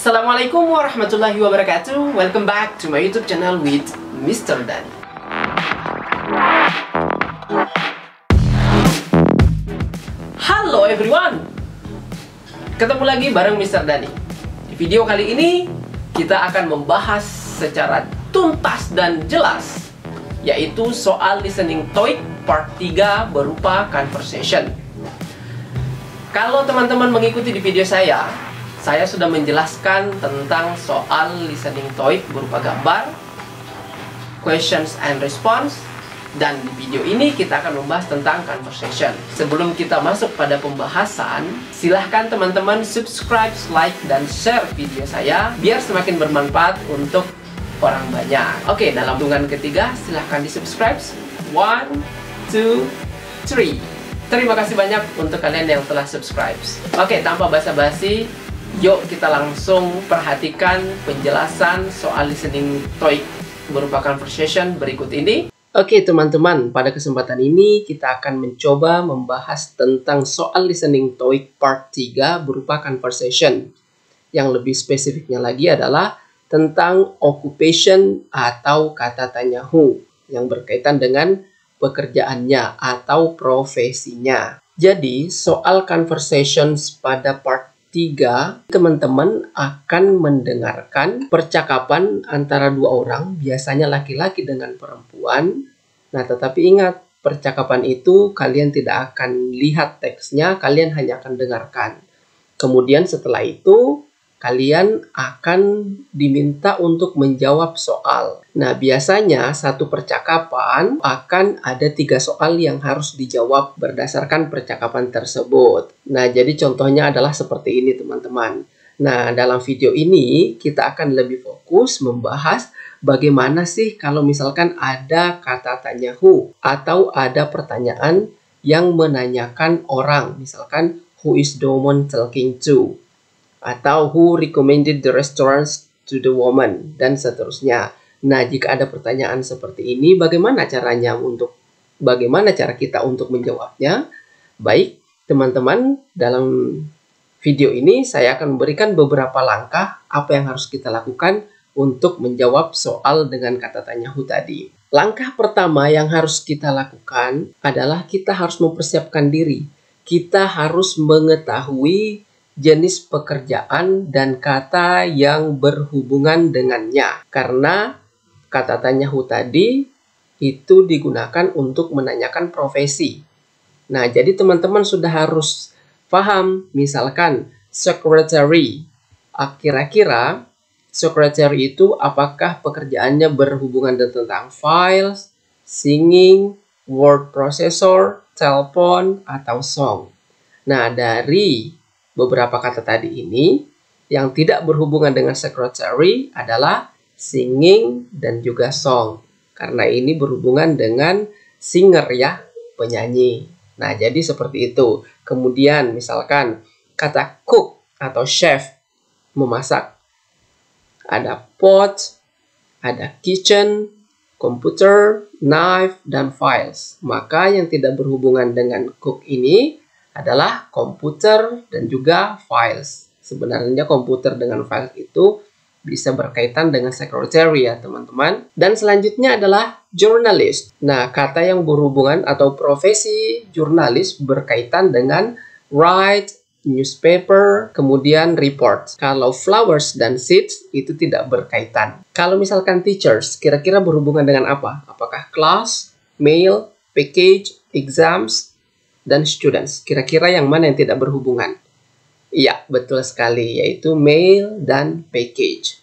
Assalamualaikum warahmatullahi wabarakatuh Welcome back to my youtube channel with Mr. Dan Halo everyone Ketemu lagi bareng Mr. Dani Di video kali ini kita akan membahas secara tuntas dan jelas Yaitu soal listening TOEIC part 3 berupa conversation Kalau teman-teman mengikuti di video saya saya sudah menjelaskan tentang soal listening toik berupa gambar, questions and response, dan di video ini kita akan membahas tentang conversation. Sebelum kita masuk pada pembahasan, silahkan teman-teman subscribe, like, dan share video saya biar semakin bermanfaat untuk orang banyak. Oke, dalam hubungan ketiga silahkan di subscribe. One, two, three. Terima kasih banyak untuk kalian yang telah subscribe. Oke, tanpa basa-basi, Yuk kita langsung perhatikan penjelasan soal listening TOEIC merupakan conversation berikut ini. Oke teman-teman, pada kesempatan ini kita akan mencoba membahas tentang soal listening TOEIC part 3 berupa conversation. Yang lebih spesifiknya lagi adalah tentang occupation atau kata tanya who yang berkaitan dengan pekerjaannya atau profesinya. Jadi, soal conversations pada part Tiga, teman-teman akan mendengarkan percakapan antara dua orang, biasanya laki-laki dengan perempuan. Nah, tetapi ingat, percakapan itu kalian tidak akan lihat teksnya, kalian hanya akan dengarkan. Kemudian setelah itu, kalian akan diminta untuk menjawab soal. Nah, biasanya satu percakapan akan ada tiga soal yang harus dijawab berdasarkan percakapan tersebut. Nah, jadi contohnya adalah seperti ini, teman-teman. Nah, dalam video ini kita akan lebih fokus membahas bagaimana sih kalau misalkan ada kata tanya who atau ada pertanyaan yang menanyakan orang, misalkan who is Domon talking to atau who recommended the restaurants to the woman dan seterusnya. Nah, jika ada pertanyaan seperti ini, bagaimana caranya untuk bagaimana cara kita untuk menjawabnya? Baik, teman-teman, dalam video ini saya akan memberikan beberapa langkah apa yang harus kita lakukan untuk menjawab soal dengan kata tanya who tadi. Langkah pertama yang harus kita lakukan adalah kita harus mempersiapkan diri. Kita harus mengetahui jenis pekerjaan, dan kata yang berhubungan dengannya. Karena kata tanya hu tadi itu digunakan untuk menanyakan profesi. Nah, jadi teman-teman sudah harus paham, misalkan secretary. Kira-kira secretary itu apakah pekerjaannya berhubungan tentang files, singing, word processor, telepon, atau song. Nah, dari beberapa kata tadi ini yang tidak berhubungan dengan secretary adalah singing dan juga song. Karena ini berhubungan dengan singer ya, penyanyi. Nah, jadi seperti itu. Kemudian misalkan kata cook atau chef memasak. Ada pot, ada kitchen, computer knife, dan files. Maka yang tidak berhubungan dengan cook ini adalah komputer dan juga files. Sebenarnya komputer dengan files itu bisa berkaitan dengan secretary ya teman-teman. Dan selanjutnya adalah jurnalis. Nah, kata yang berhubungan atau profesi jurnalis berkaitan dengan write, newspaper, kemudian report. Kalau flowers dan seeds itu tidak berkaitan. Kalau misalkan teachers, kira-kira berhubungan dengan apa? Apakah class, mail, package, exams, dan students. Kira-kira yang mana yang tidak berhubungan? Iya, betul sekali, yaitu mail dan package.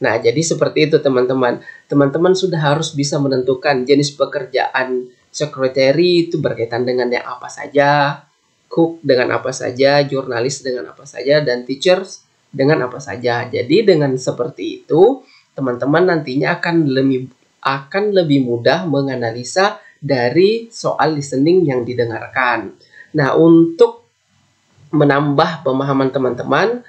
Nah, jadi seperti itu teman-teman. Teman-teman sudah harus bisa menentukan jenis pekerjaan secretary itu berkaitan dengan yang apa saja, cook dengan apa saja, jurnalis dengan apa saja, dan teachers dengan apa saja. Jadi dengan seperti itu, teman-teman nantinya akan lebih akan lebih mudah menganalisa dari soal listening yang didengarkan. Nah, untuk menambah pemahaman teman-teman,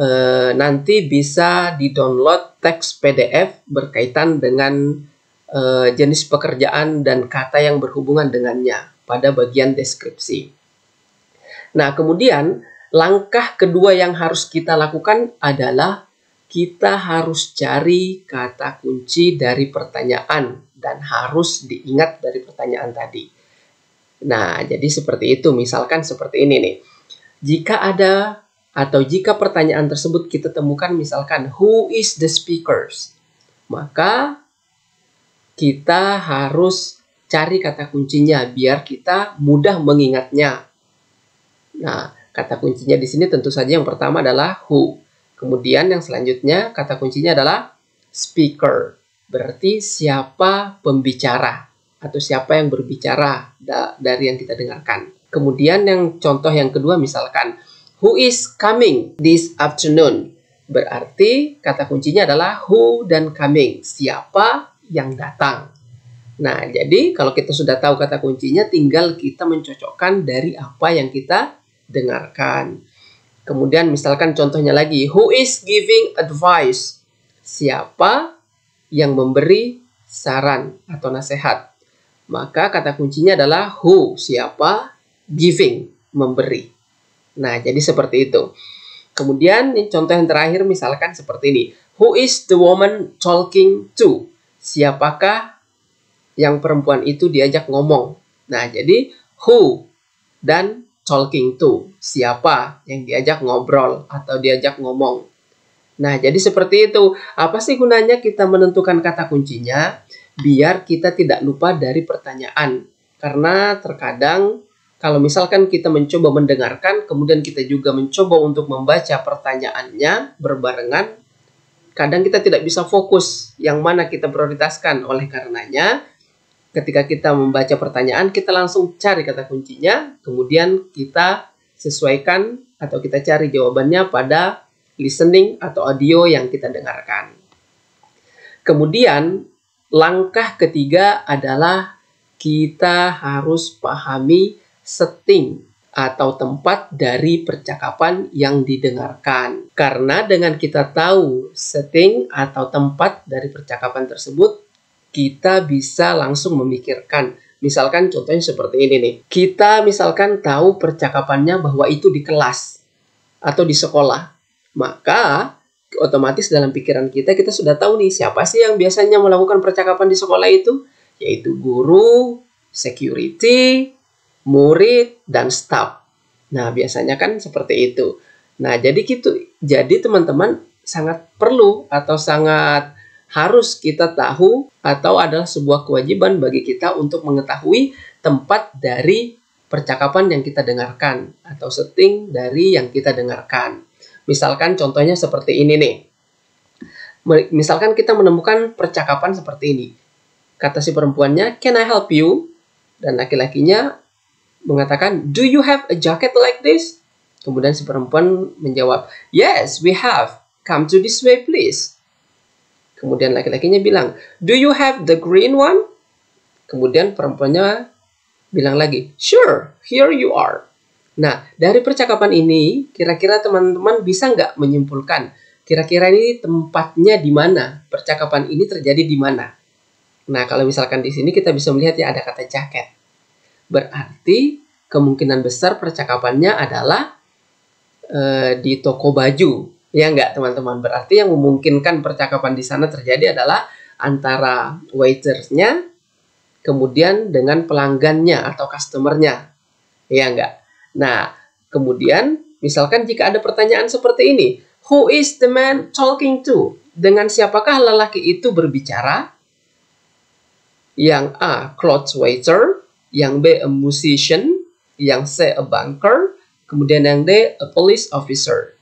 eh, nanti bisa di-download teks PDF berkaitan dengan eh, jenis pekerjaan dan kata yang berhubungan dengannya pada bagian deskripsi. Nah, kemudian langkah kedua yang harus kita lakukan adalah kita harus cari kata kunci dari pertanyaan dan harus diingat dari pertanyaan tadi. Nah, jadi seperti itu. Misalkan seperti ini nih. Jika ada atau jika pertanyaan tersebut kita temukan misalkan who is the speakers, maka kita harus cari kata kuncinya biar kita mudah mengingatnya. Nah, kata kuncinya di sini tentu saja yang pertama adalah who. Kemudian yang selanjutnya kata kuncinya adalah speaker berarti siapa pembicara atau siapa yang berbicara da dari yang kita dengarkan. Kemudian yang contoh yang kedua misalkan who is coming this afternoon? Berarti kata kuncinya adalah who dan coming, siapa yang datang. Nah, jadi kalau kita sudah tahu kata kuncinya tinggal kita mencocokkan dari apa yang kita dengarkan. Kemudian misalkan contohnya lagi who is giving advice? Siapa yang memberi saran atau nasihat. Maka kata kuncinya adalah who, siapa, giving, memberi. Nah, jadi seperti itu. Kemudian contoh yang terakhir misalkan seperti ini. Who is the woman talking to? Siapakah yang perempuan itu diajak ngomong? Nah, jadi who dan talking to. Siapa yang diajak ngobrol atau diajak ngomong. Nah, jadi seperti itu. Apa sih gunanya kita menentukan kata kuncinya? Biar kita tidak lupa dari pertanyaan. Karena terkadang kalau misalkan kita mencoba mendengarkan, kemudian kita juga mencoba untuk membaca pertanyaannya berbarengan, kadang kita tidak bisa fokus yang mana kita prioritaskan. Oleh karenanya, ketika kita membaca pertanyaan, kita langsung cari kata kuncinya, kemudian kita sesuaikan atau kita cari jawabannya pada listening atau audio yang kita dengarkan. Kemudian, langkah ketiga adalah kita harus pahami setting atau tempat dari percakapan yang didengarkan. Karena dengan kita tahu setting atau tempat dari percakapan tersebut, kita bisa langsung memikirkan. Misalkan contohnya seperti ini nih. Kita misalkan tahu percakapannya bahwa itu di kelas atau di sekolah maka otomatis dalam pikiran kita kita sudah tahu nih siapa sih yang biasanya melakukan percakapan di sekolah itu yaitu guru, security, murid dan staff. Nah, biasanya kan seperti itu. Nah, jadi gitu. Jadi teman-teman sangat perlu atau sangat harus kita tahu atau adalah sebuah kewajiban bagi kita untuk mengetahui tempat dari percakapan yang kita dengarkan atau setting dari yang kita dengarkan. Misalkan contohnya seperti ini nih. Misalkan kita menemukan percakapan seperti ini. Kata si perempuannya, "Can I help you?" Dan laki-lakinya mengatakan, "Do you have a jacket like this?" Kemudian si perempuan menjawab, "Yes, we have. Come to this way, please." Kemudian laki-lakinya bilang, "Do you have the green one?" Kemudian perempuannya bilang lagi, "Sure, here you are." Nah, dari percakapan ini, kira-kira teman-teman bisa nggak menyimpulkan kira-kira ini tempatnya di mana? Percakapan ini terjadi di mana? Nah, kalau misalkan di sini kita bisa melihat ya ada kata jaket. Berarti kemungkinan besar percakapannya adalah e, di toko baju. Ya nggak teman-teman? Berarti yang memungkinkan percakapan di sana terjadi adalah antara waitersnya kemudian dengan pelanggannya atau customernya. Ya nggak? Nah, kemudian misalkan jika ada pertanyaan seperti ini, who is the man talking to? Dengan siapakah lelaki itu berbicara? Yang A, clothes waiter, yang B, a musician, yang C, a banker, kemudian yang D, a police officer.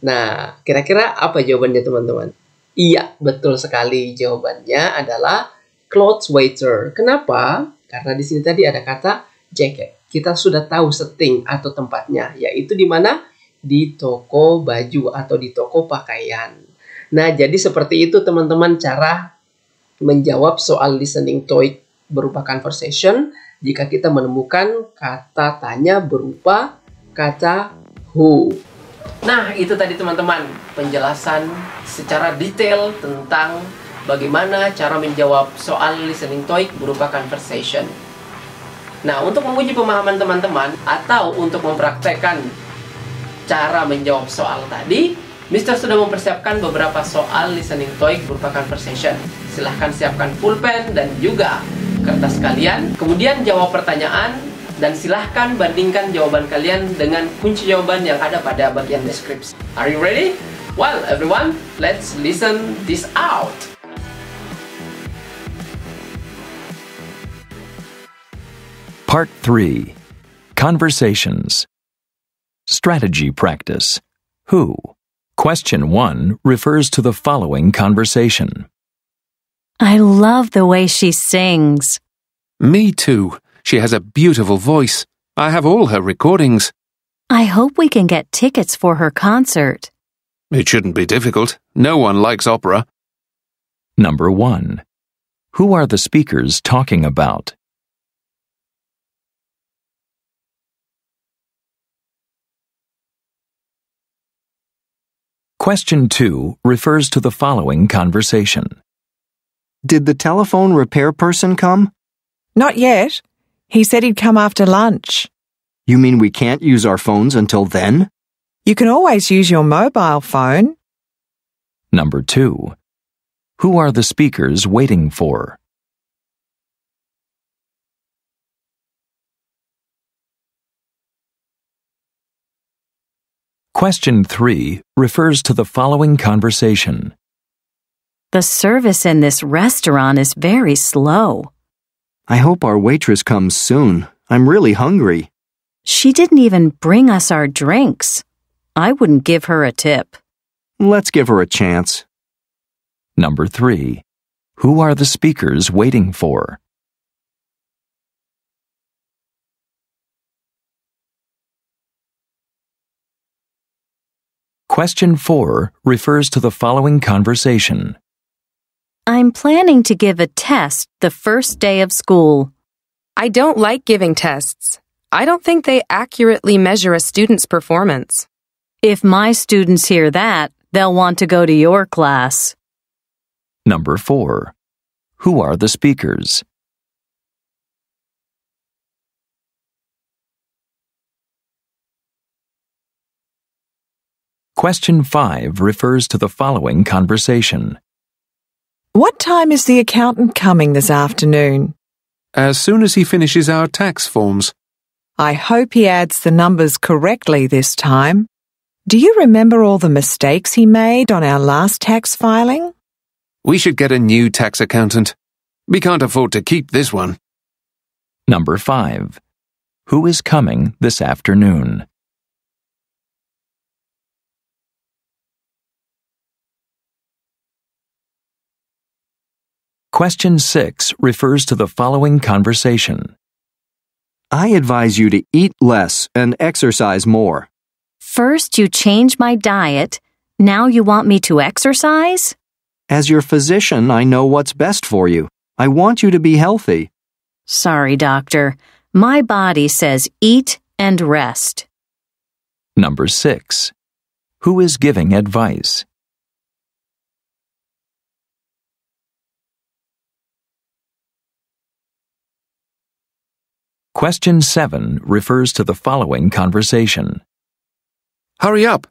Nah, kira-kira apa jawabannya teman-teman? Iya, betul sekali jawabannya adalah clothes waiter. Kenapa? Karena di sini tadi ada kata jacket kita sudah tahu setting atau tempatnya, yaitu di mana? Di toko baju atau di toko pakaian. Nah, jadi seperti itu teman-teman cara menjawab soal listening toik berupa conversation jika kita menemukan kata tanya berupa kata who. Nah, itu tadi teman-teman penjelasan secara detail tentang bagaimana cara menjawab soal listening toik berupa conversation. Nah, untuk menguji pemahaman teman-teman atau untuk mempraktekkan cara menjawab soal tadi, Mister sudah mempersiapkan beberapa soal listening TOEIC berupa conversation. Silahkan siapkan pulpen dan juga kertas kalian. Kemudian jawab pertanyaan dan silahkan bandingkan jawaban kalian dengan kunci jawaban yang ada pada bagian deskripsi. Are you ready? Well, everyone, let's listen this out. Part 3 Conversations Strategy Practice Who? Question 1 refers to the following conversation I love the way she sings. Me too. She has a beautiful voice. I have all her recordings. I hope we can get tickets for her concert. It shouldn't be difficult. No one likes opera. Number 1. Who are the speakers talking about? Question 2 refers to the following conversation Did the telephone repair person come? Not yet. He said he'd come after lunch. You mean we can't use our phones until then? You can always use your mobile phone. Number 2. Who are the speakers waiting for? Question 3 refers to the following conversation. The service in this restaurant is very slow. I hope our waitress comes soon. I'm really hungry. She didn't even bring us our drinks. I wouldn't give her a tip. Let's give her a chance. Number 3. Who are the speakers waiting for? Question 4 refers to the following conversation. I'm planning to give a test the first day of school. I don't like giving tests. I don't think they accurately measure a student's performance. If my students hear that, they'll want to go to your class. Number 4. Who are the speakers? Question 5 refers to the following conversation. What time is the accountant coming this afternoon? As soon as he finishes our tax forms. I hope he adds the numbers correctly this time. Do you remember all the mistakes he made on our last tax filing? We should get a new tax accountant. We can't afford to keep this one. Number 5. Who is coming this afternoon? Question 6 refers to the following conversation. I advise you to eat less and exercise more. First, you change my diet. Now you want me to exercise? As your physician, I know what's best for you. I want you to be healthy. Sorry, doctor. My body says eat and rest. Number 6. Who is giving advice? Question 7 refers to the following conversation Hurry up!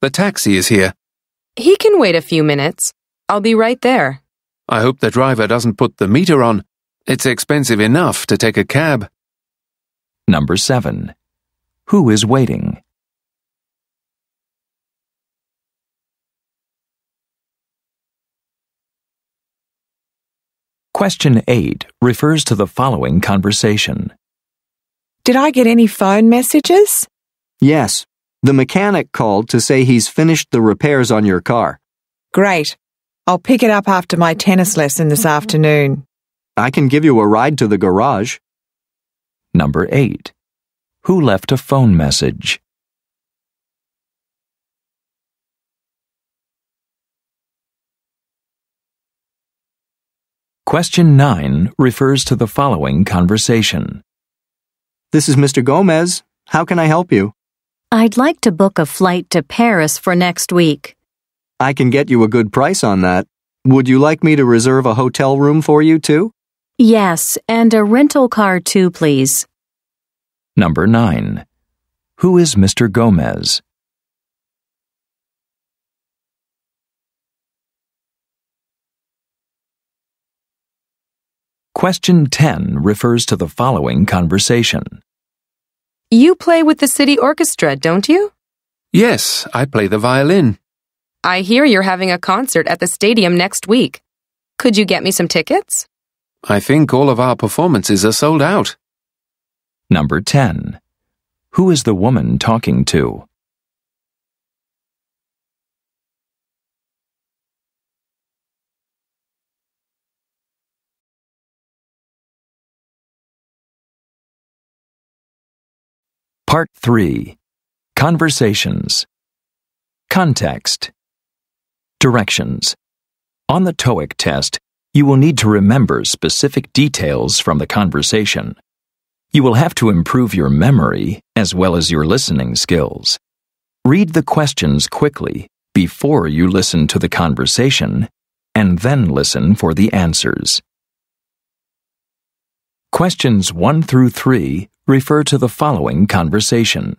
The taxi is here. He can wait a few minutes. I'll be right there. I hope the driver doesn't put the meter on. It's expensive enough to take a cab. Number 7. Who is waiting? Question 8 refers to the following conversation. Did I get any phone messages? Yes. The mechanic called to say he's finished the repairs on your car. Great. I'll pick it up after my tennis lesson this afternoon. I can give you a ride to the garage. Number 8. Who left a phone message? Question 9 refers to the following conversation. This is Mr. Gomez. How can I help you? I'd like to book a flight to Paris for next week. I can get you a good price on that. Would you like me to reserve a hotel room for you, too? Yes, and a rental car, too, please. Number 9. Who is Mr. Gomez? Question 10 refers to the following conversation. You play with the city orchestra, don't you? Yes, I play the violin. I hear you're having a concert at the stadium next week. Could you get me some tickets? I think all of our performances are sold out. Number 10. Who is the woman talking to? Part 3 Conversations Context Directions On the TOEIC test, you will need to remember specific details from the conversation. You will have to improve your memory as well as your listening skills. Read the questions quickly before you listen to the conversation and then listen for the answers. Questions 1 through 3 refer to the following conversation.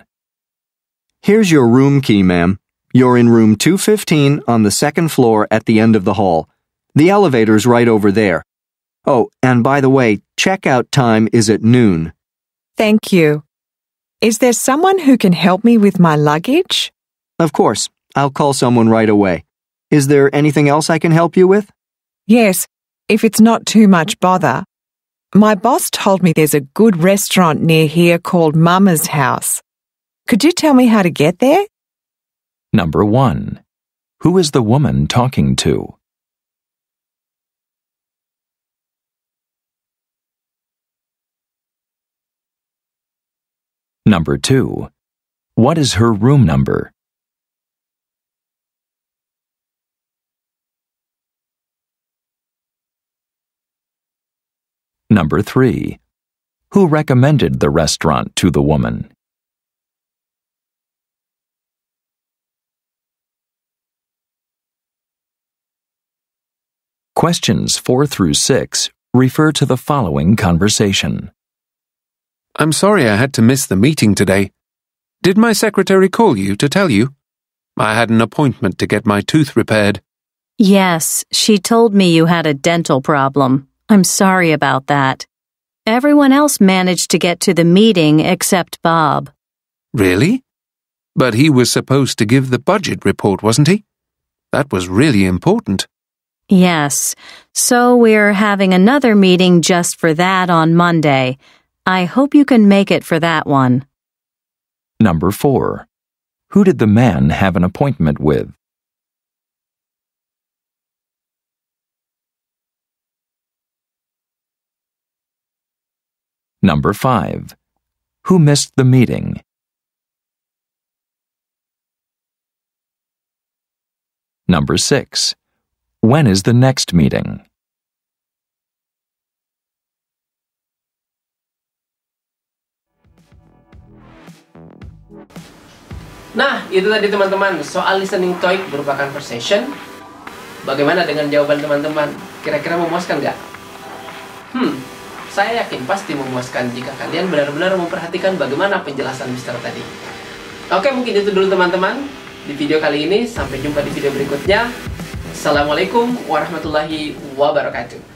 Here's your room key, ma'am. You're in room 215 on the second floor at the end of the hall. The elevator's right over there. Oh, and by the way, checkout time is at noon. Thank you. Is there someone who can help me with my luggage? Of course. I'll call someone right away. Is there anything else I can help you with? Yes, if it's not too much bother. My boss told me there's a good restaurant near here called Mama's House. Could you tell me how to get there? Number 1. Who is the woman talking to? Number 2. What is her room number? Number 3. Who recommended the restaurant to the woman? Questions 4 through 6 refer to the following conversation. I'm sorry I had to miss the meeting today. Did my secretary call you to tell you? I had an appointment to get my tooth repaired. Yes, she told me you had a dental problem. I'm sorry about that. Everyone else managed to get to the meeting except Bob. Really? But he was supposed to give the budget report, wasn't he? That was really important. Yes, so we're having another meeting just for that on Monday. I hope you can make it for that one. Number 4. Who did the man have an appointment with? Number 5. Who missed the meeting? Number 6. When is the next meeting? Nah, itu tadi teman-teman. Soal listening TOEIC merupakan session. Bagaimana dengan jawaban teman-teman? Kira-kira memuaskan nggak? Hmm, Saya yakin pasti memuaskan jika kalian benar-benar memperhatikan bagaimana penjelasan Mister tadi. Oke, mungkin itu dulu teman-teman di video kali ini. Sampai jumpa di video berikutnya. Assalamualaikum warahmatullahi wabarakatuh.